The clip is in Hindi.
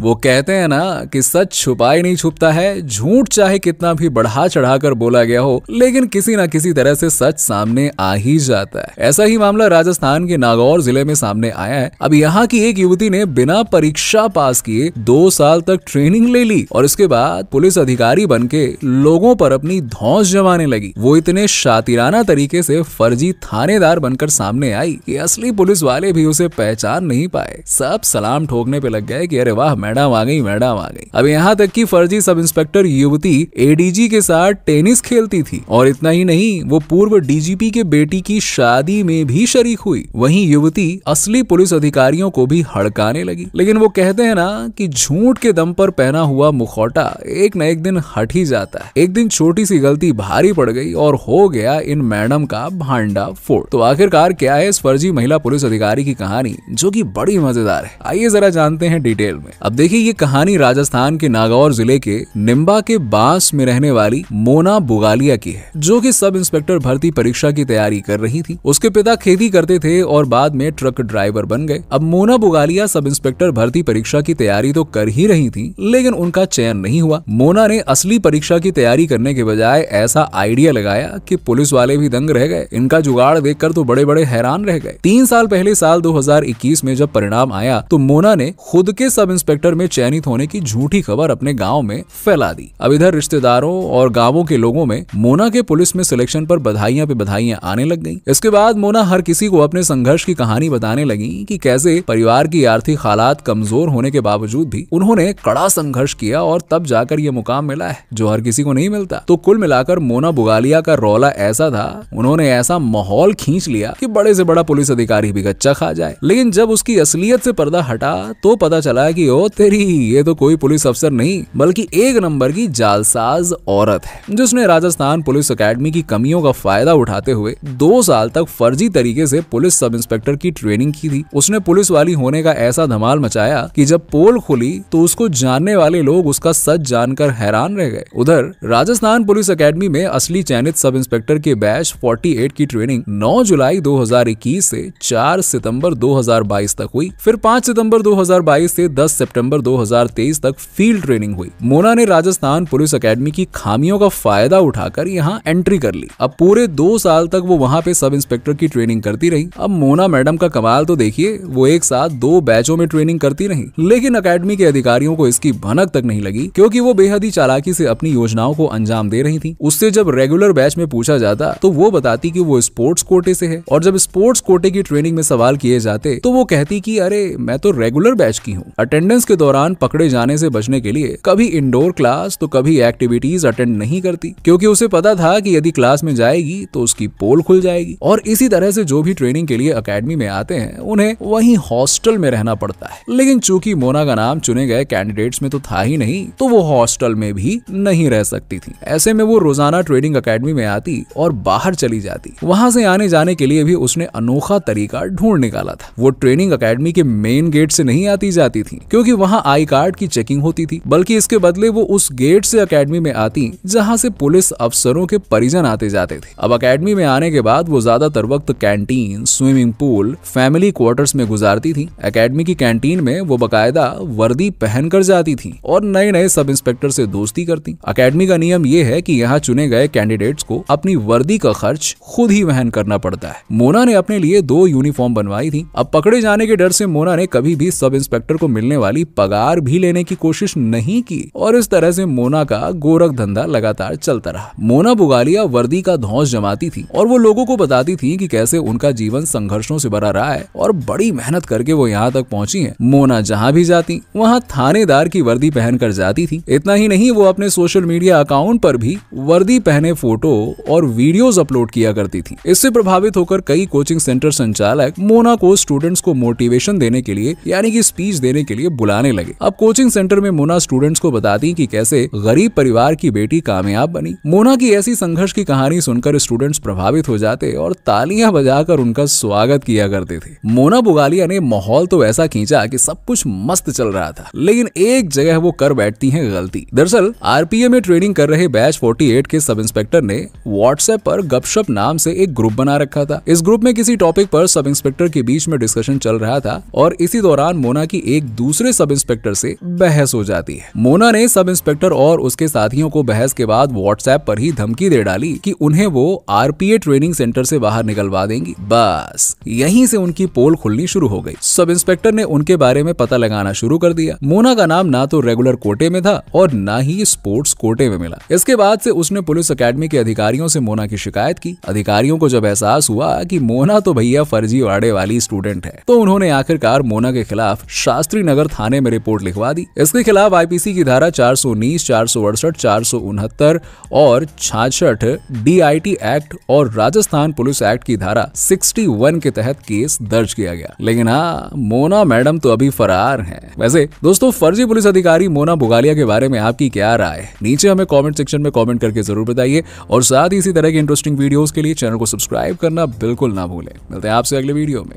वो कहते हैं ना कि सच छुपाई नहीं छुपता है झूठ चाहे कितना भी बढ़ा चढ़ाकर बोला गया हो लेकिन किसी ना किसी तरह से सच सामने आ ही जाता है ऐसा ही मामला राजस्थान के नागौर जिले में सामने आया है अब यहाँ की एक युवती ने बिना परीक्षा पास किए दो साल तक ट्रेनिंग ले ली और इसके बाद पुलिस अधिकारी बन के लोगों पर अपनी धौस जमाने लगी वो इतने शातिराना तरीके से फर्जी थानेदार बनकर सामने आई कि असली पुलिस वाले भी उसे पहचान नहीं पाए सब सलाम ठोकने पे लग गए कि अरे वाह मैडम आ गई मैडम आ गई अब यहाँ तक की फर्जी सब इंस्पेक्टर युवती एडीजी के साथ टेनिस खेलती थी और इतना ही नहीं वो पूर्व डीजीपी के बेटी की शादी में भी शरीक हुई वही युवती असली पुलिस अधिकारियों को भी हड़काने लगी लेकिन वो कहते हैं ना कि झूठ के दम पर पहना हुआ मुखौटा एक न एक दिन हट ही जाता है एक दिन छोटी सी गलती भारी पड़ गई और हो गया इन मैडम का भांडा फोड़ तो आखिरकार क्या है इस फर्जी महिला पुलिस अधिकारी की कहानी जो कि बड़ी मजेदार है आइए जरा जानते हैं डिटेल में अब देखिए ये कहानी राजस्थान के नागौर जिले के निम्बा के बांस में रहने वाली मोना बुगालिया की है जो कि सब इंस्पेक्टर भर्ती परीक्षा की तैयारी कर रही थी उसके पिता खेती करते थे और बाद में ट्रक ड्राइवर बन गए अब मोना बुगालिया सब इंस्पेक्टर भर्ती परीक्षा की तैयारी तो कर ही रही थी लेकिन उनका चयन नहीं हुआ मोना ने असली परीक्षा की तैयारी करने के बजाय ऐसा आइडिया लगाया कि पुलिस वाले भी दंग रह गए इनका जुगाड़ देखकर तो बड़े बड़े हैरान रह गए तीन साल पहले साल 2021 में जब परिणाम आया तो मोना ने खुद के सब इंस्पेक्टर सेक्टर में चयनित होने की झूठी खबर अपने गाँव में फैला दी अब इधर रिश्तेदारों और गांवों के लोगों में मोना के पुलिस में सिलेक्शन पर बधाइयां पे बधाइयां आने लग गई इसके बाद मोना हर किसी को अपने संघर्ष की कहानी बताने लगी कि कैसे परिवार की आर्थिक हालात कमजोर होने के बावजूद भी उन्होंने कड़ा संघर्ष किया और तब जाकर ये मुकाम मिला है जो हर किसी को नहीं मिलता तो कुल मिलाकर मोना बुगालिया का रौला ऐसा था उन्होंने ऐसा माहौल खींच लिया कि बड़े से बड़ा पुलिस अधिकारी भी गच्चा खा जाए लेकिन जब उसकी असलियत से पर्दा हटा तो पता चला कि वो तेरी ये तो कोई पुलिस अफसर नहीं बल्कि एक नंबर की जालसाज औरत है जिसने राजस्थान पुलिस अकेडमी की कमियों का फायदा उठाते हुए दो साल तक फर्जी तरीके से पुलिस सब इंस्पेक्टर की ट्रेनिंग की थी उसने पुलिस वाली होने का ऐसा धमाल मचाया कि जब पोल खुली तो उसको जानने वाले लोग उसका सच जानकर हैरान रह गए उधर राजस्थान पुलिस अकेडमी में असली चयनित सब इंस्पेक्टर के बैच 48 की ट्रेनिंग 9 जुलाई 2021 से 4 सितंबर 2022 तक हुई फिर 5 सितंबर 2022 से 10 सितंबर सितंबर 2023 तक फील्ड ट्रेनिंग हुई मोना ने राजस्थान पुलिस अकेडमी की खामियों का फायदा उठाकर यहाँ एंट्री कर ली अब पूरे दो साल तक वो वहाँ पे सब इंस्पेक्टर की ट्रेनिंग करती रही अब मोना मैडम का कमाल तो देखिए वो एक साथ दो बैचों में ट्रेनिंग करती रही लेकिन अकेडमी के अधिकारियों को इसकी भनक तक नहीं लगी क्योंकि वो बेहद ही चालाकी से अपनी योजनाओं को अंजाम दे रही थी उससे जब रेगुलर बैच में पूछा जाता तो वो बताती कि वो स्पोर्ट्स कोटे से है और जब स्पोर्ट्स कोटे की ट्रेनिंग में सवाल किए जाते तो वो कहती कि अरे मैं तो रेगुलर बैच की हूँ अटेंडेंस के दौरान पकड़े जाने से बचने के लिए कभी इंडोर क्लास तो कभी एक्टिविटीज अटेंड नहीं करती क्योंकि उसे पता था कि यदि क्लास में जाएगी तो उसकी पोल खुल जाएगी और इसी तरह से जो भी ट्रेनिंग के लिए अकेडमी में आते हैं उन्हें वही हॉस्टल में रहना पड़ता है लेकिन चूंकि मोना का नाम चुने गए कैंडिडेट्स में तो था ही नहीं तो वो हॉस्टल में भी नहीं रह सकती थी ऐसे में वो रोजाना ट्रेडिंग अकेडमी में आती और बाहर चली जाती वहां से आने जाने के लिए भी उसने अनोखा तरीका ढूंढ निकाला था वो ट्रेनिंग अकेडमी के मेन गेट से नहीं आती जाती थी क्योंकि वहाँ आई कार्ड की चेकिंग होती थी बल्कि इसके बदले वो उस गेट से अकेडमी में आती जहाँ से पुलिस अफसरों के परिजन आते जाते थे अब अकेडमी में आने के बाद वो ज्यादातर वक्त canteen swimming pool family quarters में गुजारती थी अकेडमी की कैंटीन में वो बकायदा वर्दी पहनकर जाती थी और नए नए सब इंस्पेक्टर से दोस्ती करती अकेडमी का नियम ये है कि यहाँ चुने गए कैंडिडेट्स को अपनी वर्दी का खर्च खुद ही वहन करना पड़ता है मोना ने अपने लिए दो यूनिफॉर्म बनवाई थी अब पकड़े जाने के डर से मोना ने कभी भी सब इंस्पेक्टर को मिलने वाली पगार भी लेने की कोशिश नहीं की और इस तरह से मोना का गोरख धंधा लगातार चलता रहा मोना बुगालिया वर्दी का धौस जमाती थी और वो लोगों को बताती थी कि कैसे उनका जीवन संघर्षों से भरा रहा है और बड़ी मेहनत करके वो यहाँ तक पहुँची है मोना जहाँ भी जाती वहाँ थानेदार की वर्दी कर जाती थी इतना ही नहीं वो अपने सोशल मीडिया अकाउंट पर भी वर्दी पहने फोटो और वीडियोस अपलोड किया करती थी इससे प्रभावित होकर कई कोचिंग सेंटर संचालक मोना को स्टूडेंट्स को मोटिवेशन देने के लिए यानी कि स्पीच देने के लिए बुला बताने लगे अब कोचिंग सेंटर में मोना स्टूडेंट्स को बताती कि कैसे गरीब परिवार की बेटी कामयाब बनी मोना की ऐसी संघर्ष की कहानी सुनकर स्टूडेंट्स प्रभावित हो जाते और तालियां बजाकर उनका स्वागत किया करते थे मोना बुगालिया ने माहौल तो ऐसा खींचा कि सब कुछ मस्त चल रहा था लेकिन एक जगह वो कर बैठती है गलती दरअसल आरपीए में ट्रेनिंग कर रहे बैच फोर्टी के सब इंस्पेक्टर ने व्हाट्सएप पर गपशप नाम से एक ग्रुप बना रखा था इस ग्रुप में किसी टॉपिक पर सब इंस्पेक्टर के बीच में डिस्कशन चल रहा था और इसी दौरान मोना की एक दूसरे सब सब इंस्पेक्टर से बहस हो जाती है मोना ने सब इंस्पेक्टर और उसके साथियों को बहस के बाद व्हाट्सएप पर ही धमकी दे डाली कि उन्हें वो आरपीए ट्रेनिंग सेंटर से बाहर निकलवा देंगी बस यहीं से उनकी पोल खुलनी शुरू हो गई सब इंस्पेक्टर ने उनके बारे में पता लगाना शुरू कर दिया मोना का नाम ना तो रेगुलर कोटे में था और न ही स्पोर्ट्स कोटे में मिला इसके बाद से उसने पुलिस अकेडमी के अधिकारियों से मोना की शिकायत की अधिकारियों को जब एहसास हुआ कि मोना तो भैया फर्जी वाड़े वाली स्टूडेंट है तो उन्होंने आखिरकार मोना के खिलाफ शास्त्री नगर थाने थाने में रिपोर्ट लिखवा दी इसके खिलाफ आईपीसी की धारा चार सौ उन्नीस चार सौ अड़सठ चार सौ उनहत्तर और छाछठ डी एक्ट और राजस्थान पुलिस एक्ट की धारा 61 के तहत केस दर्ज किया गया लेकिन हाँ मोना मैडम तो अभी फरार है वैसे दोस्तों फर्जी पुलिस अधिकारी मोना बुगालिया के बारे में आपकी क्या राय है नीचे हमें कॉमेंट सेक्शन में कॉमेंट करके जरूर बताइए और साथ ही इसी तरह की इंटरेस्टिंग वीडियोस के लिए चैनल को सब्सक्राइब करना बिल्कुल ना भूलें मिलते हैं आपसे अगले वीडियो में